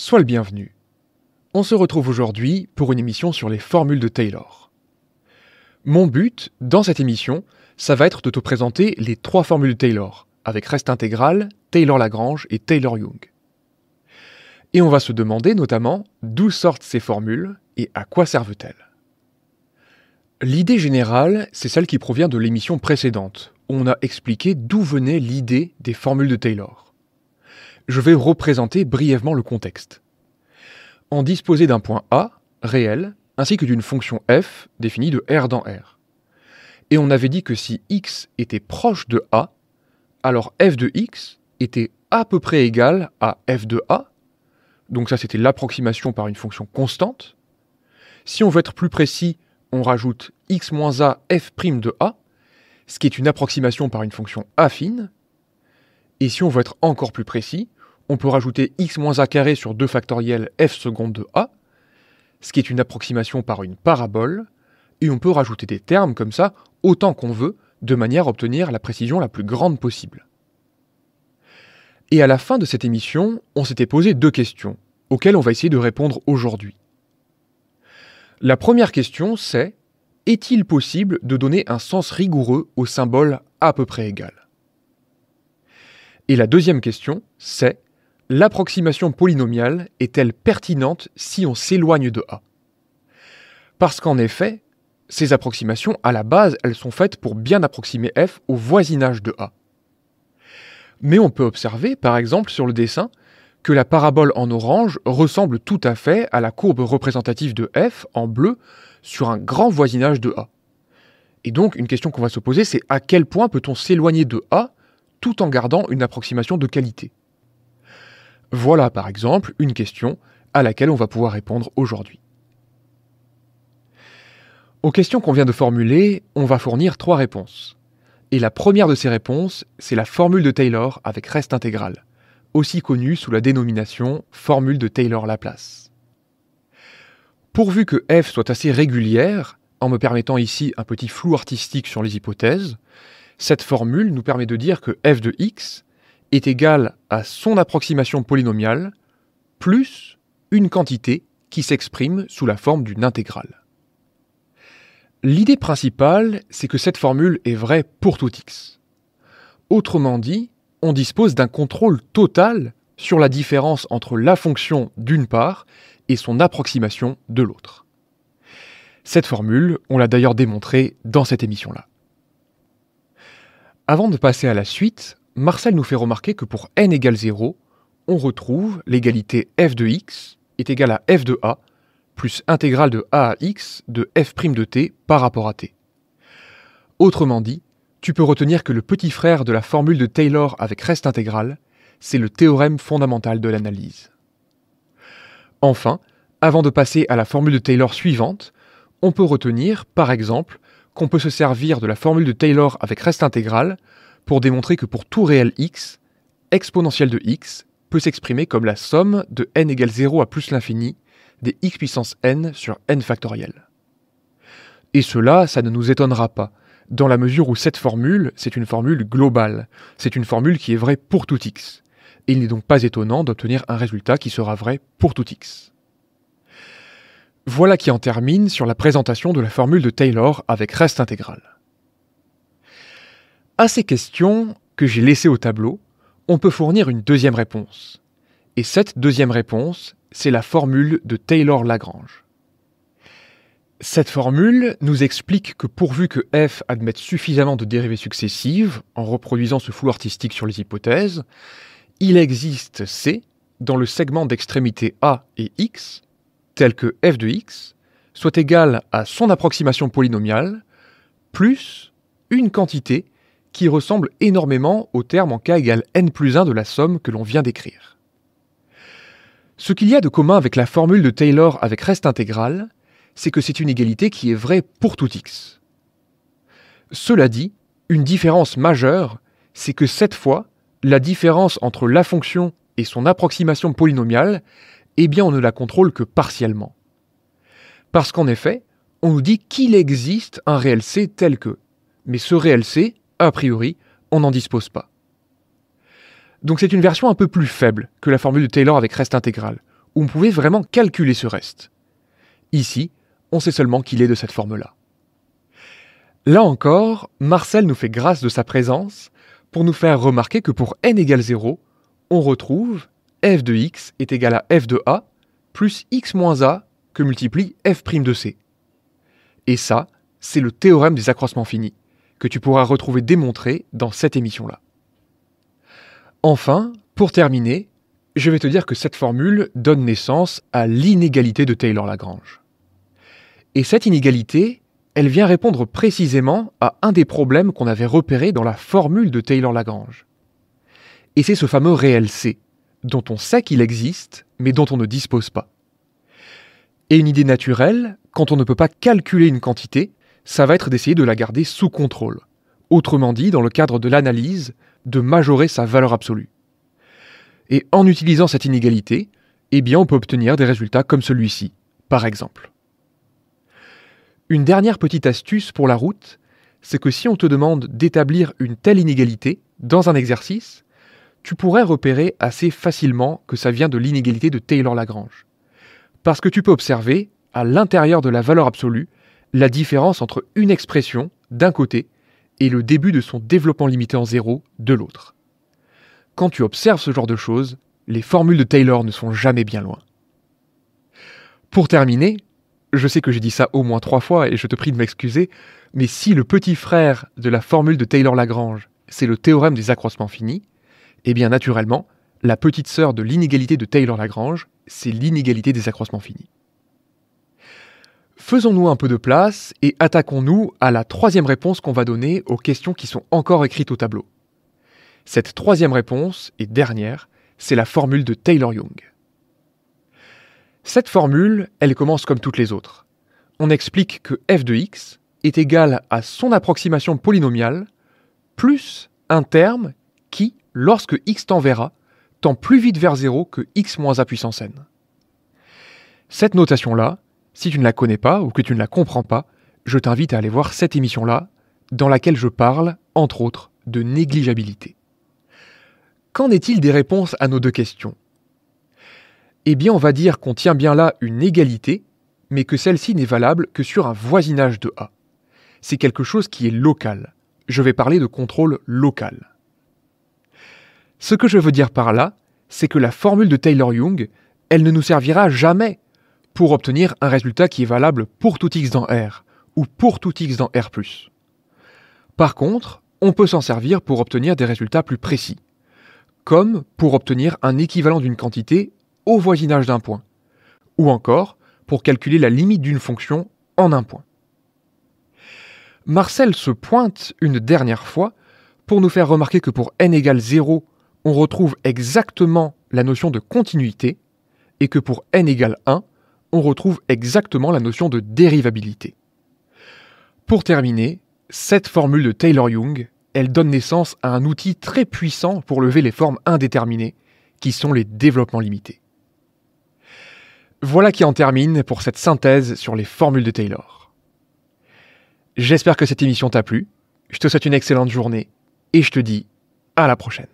Sois le bienvenu. On se retrouve aujourd'hui pour une émission sur les formules de Taylor. Mon but, dans cette émission, ça va être de te présenter les trois formules de Taylor, avec reste intégral, Taylor-Lagrange et Taylor-Young. Et on va se demander notamment d'où sortent ces formules et à quoi servent-elles. L'idée générale, c'est celle qui provient de l'émission précédente, où on a expliqué d'où venait l'idée des formules de Taylor je vais représenter brièvement le contexte. En disposait d'un point A, réel, ainsi que d'une fonction f définie de r dans r. Et on avait dit que si x était proche de a, alors f de x était à peu près égal à f de a, donc ça c'était l'approximation par une fonction constante. Si on veut être plus précis, on rajoute x moins a f de a, ce qui est une approximation par une fonction affine. Et si on veut être encore plus précis, on peut rajouter x moins a carré sur 2 factoriel f seconde de a, ce qui est une approximation par une parabole, et on peut rajouter des termes comme ça autant qu'on veut, de manière à obtenir la précision la plus grande possible. Et à la fin de cette émission, on s'était posé deux questions, auxquelles on va essayer de répondre aujourd'hui. La première question, c'est est-il possible de donner un sens rigoureux au symbole à peu près égal Et la deuxième question, c'est l'approximation polynomiale est-elle pertinente si on s'éloigne de A Parce qu'en effet, ces approximations, à la base, elles sont faites pour bien approximer f au voisinage de A. Mais on peut observer, par exemple, sur le dessin, que la parabole en orange ressemble tout à fait à la courbe représentative de f en bleu sur un grand voisinage de A. Et donc, une question qu'on va se poser, c'est à quel point peut-on s'éloigner de A tout en gardant une approximation de qualité voilà par exemple une question à laquelle on va pouvoir répondre aujourd'hui. Aux questions qu'on vient de formuler, on va fournir trois réponses. Et la première de ces réponses, c'est la formule de Taylor avec reste intégral, aussi connue sous la dénomination formule de Taylor-Laplace. Pourvu que f soit assez régulière, en me permettant ici un petit flou artistique sur les hypothèses, cette formule nous permet de dire que f de x est égal à son approximation polynomiale plus une quantité qui s'exprime sous la forme d'une intégrale. L'idée principale, c'est que cette formule est vraie pour tout x. Autrement dit, on dispose d'un contrôle total sur la différence entre la fonction d'une part et son approximation de l'autre. Cette formule, on l'a d'ailleurs démontrée dans cette émission-là. Avant de passer à la suite, Marcel nous fait remarquer que pour n égale 0, on retrouve l'égalité f de x est égale à f de a plus intégrale de a à x de f' de t par rapport à t. Autrement dit, tu peux retenir que le petit frère de la formule de Taylor avec reste intégral, c'est le théorème fondamental de l'analyse. Enfin, avant de passer à la formule de Taylor suivante, on peut retenir, par exemple, qu'on peut se servir de la formule de Taylor avec reste intégral pour démontrer que pour tout réel x, exponentielle de x peut s'exprimer comme la somme de n égale 0 à plus l'infini des x puissance n sur n factoriel. Et cela, ça ne nous étonnera pas, dans la mesure où cette formule, c'est une formule globale, c'est une formule qui est vraie pour tout x. Et il n'est donc pas étonnant d'obtenir un résultat qui sera vrai pour tout x. Voilà qui en termine sur la présentation de la formule de Taylor avec reste intégral. À ces questions que j'ai laissées au tableau, on peut fournir une deuxième réponse. Et cette deuxième réponse, c'est la formule de Taylor-Lagrange. Cette formule nous explique que pourvu que f admette suffisamment de dérivées successives, en reproduisant ce flou artistique sur les hypothèses, il existe C dans le segment d'extrémité A et X, tel que f de X soit égal à son approximation polynomiale, plus une quantité qui ressemble énormément au terme en k égale n plus 1 de la somme que l'on vient d'écrire. Ce qu'il y a de commun avec la formule de Taylor avec reste intégral, c'est que c'est une égalité qui est vraie pour tout x. Cela dit, une différence majeure, c'est que cette fois, la différence entre la fonction et son approximation polynomiale, eh bien on ne la contrôle que partiellement. Parce qu'en effet, on nous dit qu'il existe un réel C tel que, mais ce réel C, a priori, on n'en dispose pas. Donc c'est une version un peu plus faible que la formule de Taylor avec reste intégral, où on pouvait vraiment calculer ce reste. Ici, on sait seulement qu'il est de cette forme-là. Là encore, Marcel nous fait grâce de sa présence pour nous faire remarquer que pour n égale 0, on retrouve f de x est égal à f de a plus x moins a que multiplie f' de c. Et ça, c'est le théorème des accroissements finis que tu pourras retrouver démontré dans cette émission-là. Enfin, pour terminer, je vais te dire que cette formule donne naissance à l'inégalité de Taylor-Lagrange. Et cette inégalité, elle vient répondre précisément à un des problèmes qu'on avait repéré dans la formule de Taylor-Lagrange. Et c'est ce fameux réel C, dont on sait qu'il existe, mais dont on ne dispose pas. Et une idée naturelle, quand on ne peut pas calculer une quantité, ça va être d'essayer de la garder sous contrôle. Autrement dit, dans le cadre de l'analyse, de majorer sa valeur absolue. Et en utilisant cette inégalité, eh bien on peut obtenir des résultats comme celui-ci, par exemple. Une dernière petite astuce pour la route, c'est que si on te demande d'établir une telle inégalité dans un exercice, tu pourrais repérer assez facilement que ça vient de l'inégalité de Taylor-Lagrange. Parce que tu peux observer, à l'intérieur de la valeur absolue, la différence entre une expression d'un côté et le début de son développement limité en zéro de l'autre. Quand tu observes ce genre de choses, les formules de Taylor ne sont jamais bien loin. Pour terminer, je sais que j'ai dit ça au moins trois fois et je te prie de m'excuser, mais si le petit frère de la formule de Taylor-Lagrange, c'est le théorème des accroissements finis, eh bien naturellement, la petite sœur de l'inégalité de Taylor-Lagrange, c'est l'inégalité des accroissements finis faisons-nous un peu de place et attaquons-nous à la troisième réponse qu'on va donner aux questions qui sont encore écrites au tableau. Cette troisième réponse, et dernière, c'est la formule de Taylor-Young. Cette formule, elle commence comme toutes les autres. On explique que f de x est égal à son approximation polynomiale plus un terme qui, lorsque x tend vers a, tend plus vite vers 0 que x moins a puissance n. Cette notation-là, si tu ne la connais pas ou que tu ne la comprends pas, je t'invite à aller voir cette émission-là, dans laquelle je parle, entre autres, de négligeabilité. Qu'en est-il des réponses à nos deux questions Eh bien, on va dire qu'on tient bien là une égalité, mais que celle-ci n'est valable que sur un voisinage de A. C'est quelque chose qui est local. Je vais parler de contrôle local. Ce que je veux dire par là, c'est que la formule de Taylor-Young, elle ne nous servira jamais pour obtenir un résultat qui est valable pour tout x dans R ou pour tout x dans R+. Par contre, on peut s'en servir pour obtenir des résultats plus précis, comme pour obtenir un équivalent d'une quantité au voisinage d'un point, ou encore pour calculer la limite d'une fonction en un point. Marcel se pointe une dernière fois pour nous faire remarquer que pour n égale 0, on retrouve exactement la notion de continuité, et que pour n égale 1, on retrouve exactement la notion de dérivabilité. Pour terminer, cette formule de Taylor-Young, elle donne naissance à un outil très puissant pour lever les formes indéterminées, qui sont les développements limités. Voilà qui en termine pour cette synthèse sur les formules de Taylor. J'espère que cette émission t'a plu, je te souhaite une excellente journée, et je te dis à la prochaine.